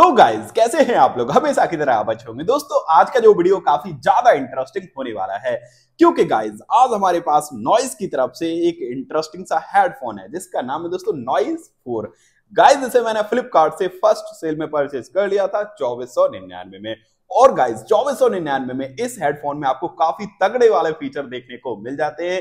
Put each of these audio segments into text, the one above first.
तो गाइज कैसे हैं आप लोग हमेशा की तरह आप अच्छे होंगे दोस्तों आज का जो वीडियो काफी ज्यादा इंटरेस्टिंग होने वाला है क्योंकि गाइज आज हमारे पास नॉइस की तरफ से एक इंटरेस्टिंग सा हेडफोन है जिसका नाम है दोस्तों नॉइस फोर गाइज इसे मैंने फ्लिपकार्ट से फर्स्ट सेल में परचेज कर लिया था चौबीस में और गाइज चौबीस में इस हेडफोन में आपको काफी तगड़े वाले फीचर देखने को मिल जाते हैं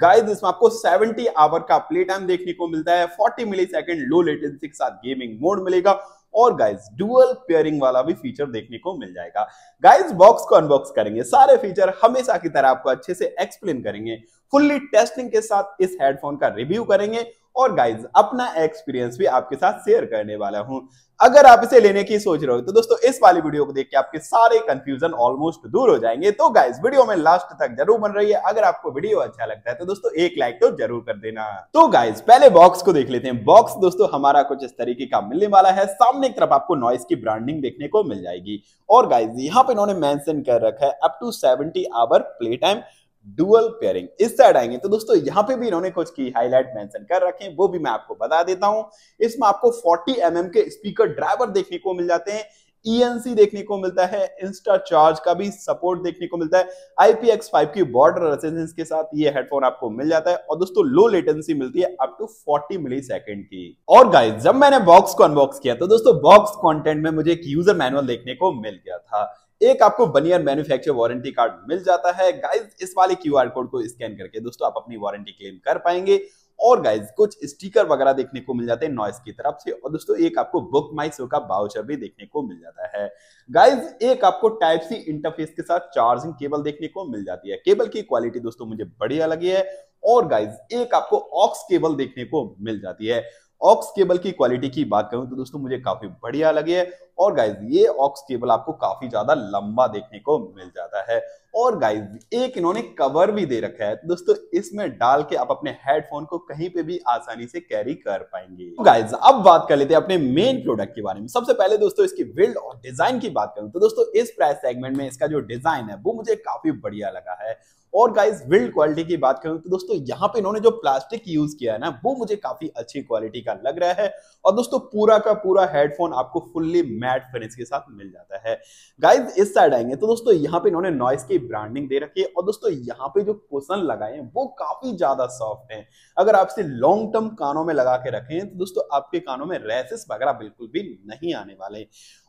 गाइज इसमें आपको 70 आवर का प्ले टाइम देखने को मिलता है 40 मिली सेकेंड लो लेटेंसी के साथ गेमिंग मोड मिलेगा और गाइज डुअल पेयरिंग वाला भी फीचर देखने को मिल जाएगा गाइज बॉक्स को अनबॉक्स करेंगे सारे फीचर हमेशा की तरह आपको अच्छे से एक्सप्लेन करेंगे फुल्ली टेस्टिंग के साथ इस हेडफोन का रिव्यू करेंगे और गाइज अपना एक्सपीरियंस भी आपके साथ शेयर करने वाला हूं अगर आप इसे लेने की सोच रहे हो तो दोस्तों इस वाली वीडियो को देख के आपके सारे कंफ्यूजन ऑलमोस्ट दूर हो जाएंगे तो गाइज वीडियो में लास्ट तक जरूर बन रही है अगर आपको वीडियो अच्छा लगता है तो दोस्तों एक लाइक तो जरूर कर देना तो गाइज पहले बॉक्स को देख लेते हैं बॉक्स दोस्तों हमारा कुछ इस तरीके का मिलने वाला है सामने की तरफ आपको नॉइस की ब्रांडिंग देखने को मिल जाएगी और गाइज यहाँ पे इन्होंने मैंशन कर रखा है up to seventy hour play time dual pairing इस साइड आएंगे तो दोस्तों यहाँ पे भी इन्होंने कुछ की हाईलाइट मेंशन कर रखे हैं वो भी मैं आपको बता देता हूं इसमें आपको 40 एम mm के स्पीकर ड्राइवर देखने को मिल जाते हैं ईएनसी e देखने को मिलता है इंस्टा चार्ज का भी सपोर्ट देखने को मिलता है IPX5 की बॉर्डर रेसिस्टेंस के साथ ये हेडफोन आपको मिल जाता है और दोस्तों लो लेटेंसी मिलती है अप टू 40 मिली सेकेंड की और गाइस जब मैंने बॉक्स को अनबॉक्स किया तो दोस्तों बॉक्स कंटेंट में मुझे एक यूजर मैनुअल देखने को मिल गया था एक आपको बनियर मैन्युफैक्चर वारंटी कार्ड मिल जाता है गाइज इस वाले क्यू कोड को स्कैन करके दोस्तों आप अपनी वारंटी क्लेम कर पाएंगे और गाइज कुछ स्टिकर वगैरह देखने को मिल जाते हैं नॉइस की तरफ से और दोस्तों एक आपको बुक माई शो का बाउचर भी देखने को मिल जाता है गाइज एक आपको टाइप सी इंटरफेस के साथ चार्जिंग केबल देखने को मिल जाती है केबल की क्वालिटी दोस्तों मुझे बढ़िया लगी है और गाइज एक आपको ऑक्स केबल देखने को मिल जाती है ऑक्स केबल की क्वालिटी की बात करूं तो दोस्तों मुझे काफी बढ़िया लगी है और गाइज ये ऑक्स केबल आपको काफी ज्यादा लंबा देखने को मिल जाता है और गाइज एक इन्होंने कवर भी दे रखा है तो दोस्तों इसमें डाल के आप अपने हेडफोन को कहीं पे भी आसानी से कैरी कर पाएंगे तो गाइज अब बात कर लेते हैं अपने मेन प्रोडक्ट के बारे में सबसे पहले दोस्तों इसकी बिल्ड और डिजाइन की बात करूं तो दोस्तों इस प्राइस सेगमेंट में इसका जो डिजाइन है वो मुझे काफी बढ़िया लगा है और गाइस बिल्ड क्वालिटी की बात करूं तो दोस्तों यहाँ पे इन्होंने जो प्लास्टिक यूज किया है ना वो मुझे काफी अच्छी क्वालिटी का लग रहा है और दोस्तों पूरा का पूरा हेडफोन आपको फुल्ली मैट फिनिश के साथ मिल जाता है गाइज इस साइड आएंगे तो दोस्तों यहाँ पे इन्होंने नॉइस की ब्रांडिंग दे रखी है और दोस्तों यहाँ पे जो कुशन लगाए हैं वो काफी ज्यादा सॉफ्ट है अगर आप इसे लॉन्ग टर्म कानों में लगा के रखें तो दोस्तों आपके कानों में रेसिस वगैरह बिल्कुल भी नहीं आने वाले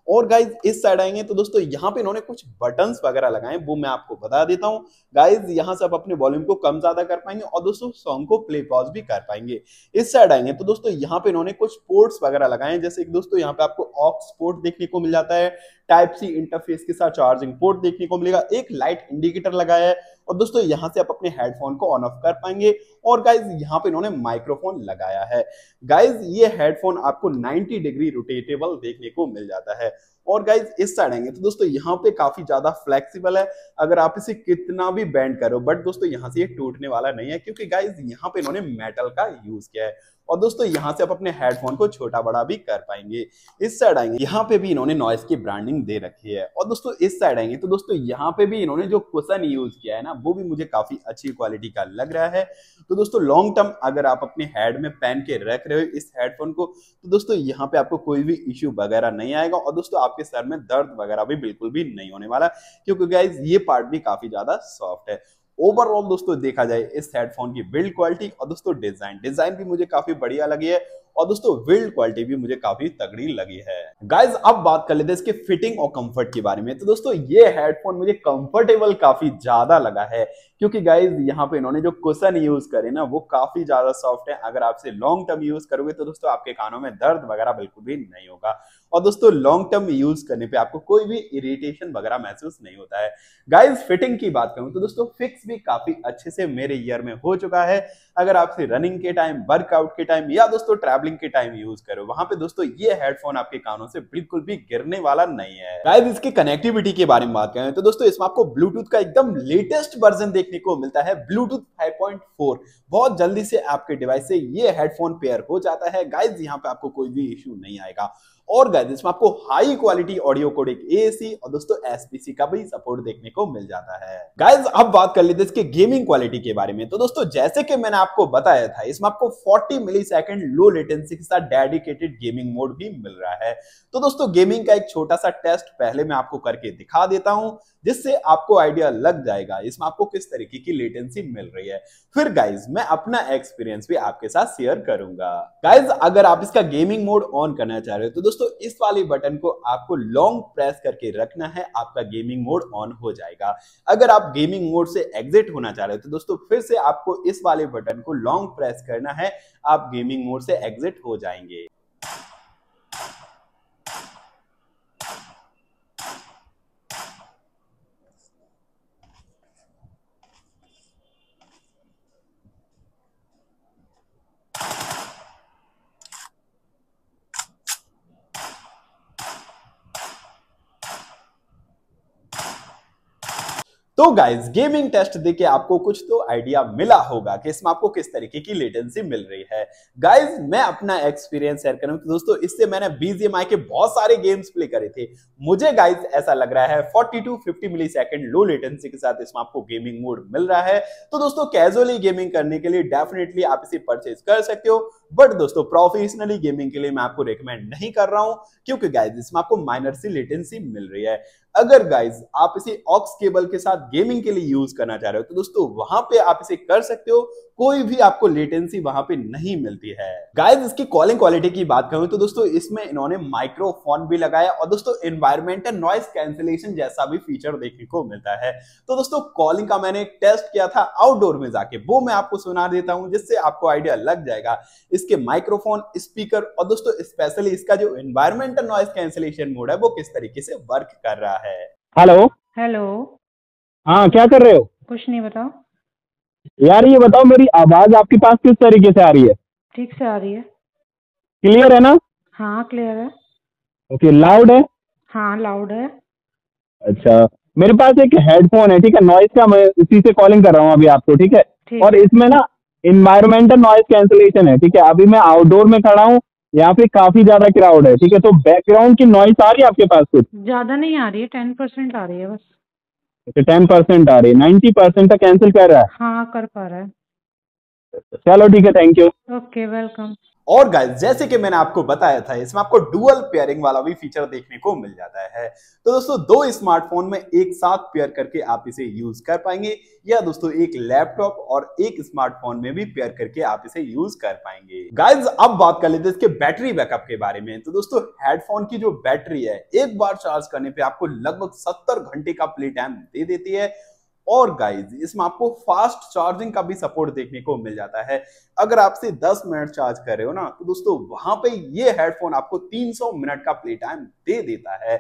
और गाइज इस साइड आएंगे तो दोस्तों यहाँ पे इन्होंने कुछ बटन वगैरह लगाए वो मैं आपको बता देता हूँ गाइज यहाँ से आप अपने वॉल्यूम को कम ज्यादा कर पाएंगे और दोस्तों सॉन्ग को प्ले पॉज भी कर पाएंगे इस साइड आएंगे तो दोस्तों यहाँ पे इन्होंने कुछ पोर्ट्स वगैरह लगाए जैसे एक दोस्तों यहाँ पे आपको ऑक्स पोर्ट देखने को मिल जाता है टाइप सी इंटरफेस के साथ चार्जिंग पोर्ट देखने को मिलेगा एक लाइट इंडिकेटर लगाया है और दोस्तों यहाँ से आप अपने हेडफोन को ऑन ऑफ कर पाएंगे और गाइज यहाँ पे इन्होंने माइक्रोफोन लगाया है गाइज ये हेडफोन आपको 90 डिग्री रोटेटेबल देखने को मिल जाता है और गाइज इस साइड आएंगे तो दोस्तों यहाँ पे काफी ज्यादा फ्लेक्सिबल है अगर आप इसे कितना भी बैंड करो बट दोस्तों यहाँ से ये टूटने वाला नहीं है क्योंकि गाइज यहाँ पे इन्होंने मेटल का यूज किया है और दोस्तों यहाँ से आप अपने हेडफोन को छोटा बड़ा भी कर पाएंगे इस साइड आएंगे यहाँ पे भी इन्होंने नॉइस की ब्रांडिंग दे रखी है और दोस्तों इस साइड आएंगे तो दोस्तों यहाँ पे भी इन्होंने जो कुशन यूज किया है ना वो भी मुझे काफी अच्छी क्वालिटी का लग रहा है तो दोस्तों लॉन्ग टर्म अगर आप अपने हेड में पहन के रख रहे हो इस हेडफोन को तो दोस्तों यहाँ पे आपको कोई भी इश्यू वगैरह नहीं आएगा और दोस्तों आपके सर में दर्द वगैरह भी बिल्कुल भी नहीं होने वाला क्योंकि गाइज ये पार्ट भी काफी ज्यादा सॉफ्ट है ओवरऑल दोस्तों देखा जाए इस हेडफोन की बिल्ड क्वालिटी और दोस्तों डिजाइन डिजाइन भी मुझे काफी बढ़िया लगी है और दोस्तों बिल्ड क्वालिटी भी मुझे काफी तगड़ी लगी है गाइज अब बात कर लेते हैं इसके फिटिंग और कंफर्ट के बारे में तो दोस्तों ये हेडफोन मुझे कंफर्टेबल काफी ज्यादा लगा है क्योंकि गाइज यहाँ पे इन्होंने जो कुशन यूज करे ना वो काफी ज्यादा सॉफ्ट है अगर आपसे लॉन्ग टर्म यूज करोगे तो दोस्तों आपके कानों में दर्द वगैरह बिल्कुल भी नहीं होगा और दोस्तों लॉन्ग टर्म यूज करने पे आपको कोई भी इरिटेशन वगैरह महसूस नहीं होता है गाइज फिटिंग की बात करूं तो दोस्तों फिक्स भी काफी अच्छे से मेरे ईयर में हो चुका है अगर आपसे रनिंग के टाइम वर्कआउट के टाइम या दोस्तों ट्रैवलिंग के टाइम यूज करो वहां पे दोस्तों ये हेडफोन आपके कानों से बिल्कुल भी गिरने वाला नहीं है गाइज इसकी कनेक्टिविटी के बारे में बात करें तो दोस्तों इसमें आपको ब्लूटूथ का एकदम लेटेस्ट वर्जन देख देखने को मिलता है ब्लूटूथ 5.4 बहुत जल्दी से आपके डिवाइस से ये हेडफोन पेयर हो जाता है गाइज यहाँ पे आपको कोई भी इश्यू नहीं आएगा और गाइस इसमें आपको high quality audio codec AAC और दोस्तों एसपीसी का भी सपोर्ट देखने को मिल जाता है गाइस अब बात कर लेते हैं इसके गेमिंग क्वालिटी के बारे में तो दोस्तों जैसे कि मैंने आपको बताया था इसमें आपको 40 मिलीसेकंड लो लेटेंसी के साथ डेडिकेटेड गेमिंग मोड भी मिल रहा है तो दोस्तों गेमिंग का एक छोटा सा टेस्ट पहले मैं आपको करके दिखा देता हूं जिससे आपको आइडिया लग जाएगा इसमें आपको किस तरीके की लेटेंसी मिल रही है फिर गाइज मैं अपना एक्सपीरियंस भी आपके साथ शेयर करूंगा गाइज अगर आप इसका गेमिंग मोड ऑन करना चाह रहे हो तो दोस्तों दोस्तों इस वाले बटन को आपको लॉन्ग प्रेस करके रखना है आपका गेमिंग मोड ऑन हो जाएगा अगर आप गेमिंग मोड से एग्जिट होना चाह रहे हो तो दोस्तों फिर से आपको इस वाले बटन को लॉन्ग प्रेस करना है आप गेमिंग मोड से एग्जिट हो जाएंगे तो गाइज गेमिंग टेस्ट देके आपको कुछ तो आइडिया मिला होगा कि इसमें आपको किस तरीके की लेटेंसी मिल रही है गाइज मैं अपना एक्सपीरियंस शेयर करूं तो दोस्तों इससे मैंने बीजीएमआई के बहुत सारे गेम्स प्ले करे थे मुझे गाइज ऐसा लग रहा है 40 to 50 millisecond low latency के साथ इसमें आपको गेमिंग मोड मिल रहा है तो दोस्तों कैजुअली गेमिंग करने के लिए डेफिनेटली आप इसे परचेज कर सकते हो बट दोस्तों प्रोफेशनली गेमिंग के लिए मैं आपको रिकमेंड नहीं कर रहा हूं क्योंकि गाइज इसमें आपको माइनर सी लेटेंसी मिल रही है अगर गाइज आप इसे ऑक्स केबल के साथ गेमिंग के लिए यूज करना चाह रहे हो तो दोस्तों वहां पे आप इसे कर सकते हो कोई भी आपको लेटेंसी वहां पे नहीं मिलती है गाइज इसकी कॉलिंग क्वालिटी की बात करूं तो दोस्तों इसमें इन्होंने माइक्रोफोन भी लगाया और दोस्तों एनवायरमेंटल नॉइस कैंसिलेशन जैसा भी फीचर देखने को मिलता है तो दोस्तों कॉलिंग का मैंने टेस्ट किया था आउटडोर में जाके वो मैं आपको सुना देता हूँ जिससे आपको आइडिया लग जाएगा इसके माइक्रोफोन स्पीकर और दोस्तों स्पेशली इसका जो एनवायरमेंटल नॉइस कैंसिलेशन मोड है वो किस तरीके से वर्क कर रहा है हेलो हेलो हाँ क्या कर रहे हो कुछ नहीं बताओ यार ये बताओ मेरी आवाज आपके पास किस तरीके से आ रही है ठीक से आ रही है क्लियर है ना हाँ क्लियर है ओके okay, लाउड है हाँ लाउड है अच्छा मेरे पास एक हेडफोन है ठीक है नॉइस का मैं उसी से कॉलिंग कर रहा हूँ अभी आपको ठीक है और इसमें ना इन्वायरमेंटल नॉइज कैंसिलेशन है ठीक है अभी मैं आउटडोर में खड़ा हूँ यहाँ पे काफी ज्यादा क्राउड है ठीक है तो बैकग्राउंड की नॉइस आ रही है आपके पास कुछ ज्यादा नहीं आ रही है टेन परसेंट आ रही है बस अच्छा टेन परसेंट आ रही है नाइन्टी परसेंट तक कैंसिल कर रहा है हाँ कर पा रहा है चलो ठीक है थैंक यू ओके वेलकम और गाइस जैसे कि मैंने आपको बताया था इसमें आपको डुअल पेयरिंग वाला भी फीचर देखने को मिल जाता है तो दोस्तों दो स्मार्टफोन में एक साथ पेयर करके आप इसे यूज कर पाएंगे या दोस्तों एक लैपटॉप और एक स्मार्टफोन में भी पेयर करके आप इसे यूज कर पाएंगे गाइज अब बात कर लेते हैं इसके बैटरी बैकअप के बारे में तो दोस्तों हेडफोन की जो बैटरी है एक बार चार्ज करने पर आपको लगभग सत्तर घंटे का प्ले टाइम दे देती है और गाइज इसमें आपको फास्ट चार्जिंग का भी सपोर्ट देखने को मिल जाता है अगर आपसे 10 मिनट चार्ज कर रहे हो ना तो दोस्तों वहां पे ये हेडफोन आपको 300 मिनट का प्ले टाइम दे देता है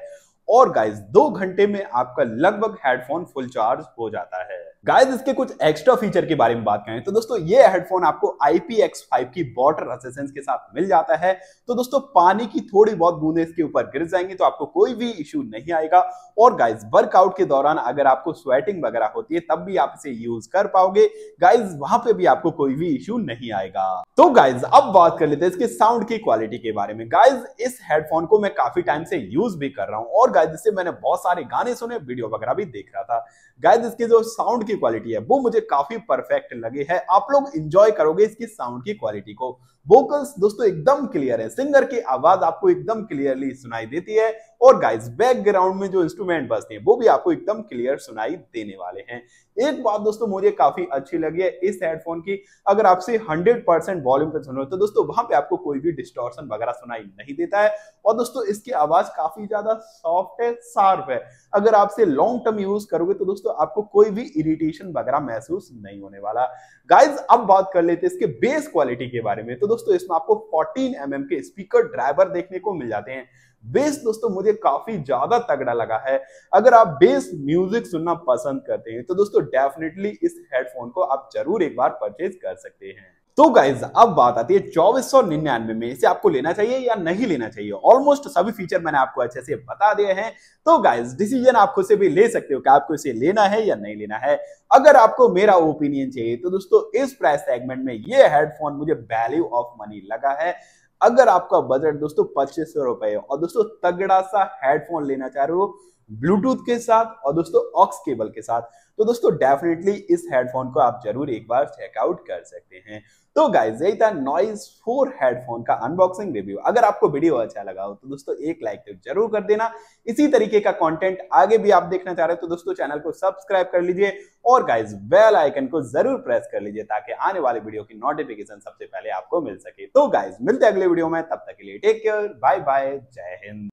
और गाइज दो घंटे में आपका लगभग हेडफोन फुल चार्ज हो जाता है गाइस इसके कुछ एक्स्ट्रा फीचर के बारे में बात करें तो दोस्तों ये हेडफोन आपको IPX5 की वाटर रेसिस्टेंस के साथ मिल जाता है तो दोस्तों पानी की थोड़ी बहुत बूंदें इसके ऊपर गिर जाएंगी तो आपको कोई भी इश्यू नहीं आएगा और गाइस वर्कआउट के दौरान अगर आपको स्वेटिंग वगैरह होती है तब भी आप इसे यूज कर पाओगे गाइज वहां पर भी आपको कोई भी इश्यू नहीं आएगा तो गाइज अब बात कर लेते हैं इसके साउंड की क्वालिटी के बारे में गाइज इस हेडफोन को मैं काफी टाइम से यूज भी कर रहा हूँ और गाइज इससे मैंने बहुत सारे गाने सुने वीडियो वगैरह भी देख रहा था गाइज इसके जो साउंड की क्वालिटी है वो मुझे काफी परफेक्ट लगे है आप लोग इंजॉय करोगे इसकी साउंड की क्वालिटी को वोकल्स दोस्तों एकदम क्लियर है सिंगर की आवाज आपको एकदम क्लियरली सुनाई देती है और गाइस बैकग्राउंड में जो इंस्ट्रूमेंट बजते हैं वो भी आपको एकदम क्लियर सुनाई देने वाले हैं एक बात दोस्तों मुझे काफी अच्छी लगी है इस हेडफोन की अगर आपसे 100 परसेंट वॉल्यूम पे सुनो तो दोस्तों वहां पे आपको कोई भी डिस्टोर्शन वगैरह सुनाई नहीं देता है और दोस्तों इसकी आवाज काफी ज्यादा सॉफ्ट है शार्प है अगर आपसे लॉन्ग टर्म यूज करोगे तो दोस्तों आपको कोई भी इरिटेशन वगैरह महसूस नहीं होने वाला गाइज अब बात कर लेते हैं इसके बेस क्वालिटी के बारे में तो दोस्तों इसमें आपको फोर्टीन एम के स्पीकर ड्राइवर देखने को मिल जाते हैं बेस दोस्तों मुझे काफी ज्यादा तगड़ा लगा है अगर आप बेस म्यूजिक सुनना पसंद करते हैं तो दोस्तों डेफिनेटली इस हेडफोन को आप जरूर एक बार परचेज कर सकते हैं तो गाइज अब बात आती है चौबीस सौ निन्यानवे में इसे आपको लेना चाहिए या नहीं लेना चाहिए ऑलमोस्ट सभी फीचर मैंने आपको अच्छे से बता दिए हैं तो गाइज डिसीजन आप खुद से भी ले सकते हो कि आपको इसे लेना है या नहीं लेना है अगर आपको मेरा ओपिनियन चाहिए तो दोस्तों इस प्राइस सेगमेंट में ये हेडफोन मुझे वैल्यू ऑफ मनी लगा है अगर आपका बजट दोस्तों पच्चीस सौ रुपए है और दोस्तों तगड़ा सा हेडफोन लेना चाह रहे हो ब्लूटूथ के साथ और दोस्तों ऑक्स केबल के साथ तो दोस्तों डेफिनेटली इस हेडफोन को आप जरूर एक बार चेकआउट कर सकते हैं तो गाइज यही था नॉइज फोर हेडफोन का अनबॉक्सिंग रिव्यू अगर आपको वीडियो अच्छा लगा हो तो दोस्तों एक लाइक तो जरूर कर देना इसी तरीके का कंटेंट आगे भी आप देखना चाह रहे हो तो दोस्तों चैनल को सब्सक्राइब कर लीजिए और गाइज बेल आइकन को जरूर प्रेस कर लीजिए ताकि आने वाले वीडियो की नोटिफिकेशन सबसे पहले आपको मिल सके तो गाइज मिलते अगले वीडियो में तब तक के लिए टेक केयर बाय बाय जय हिंद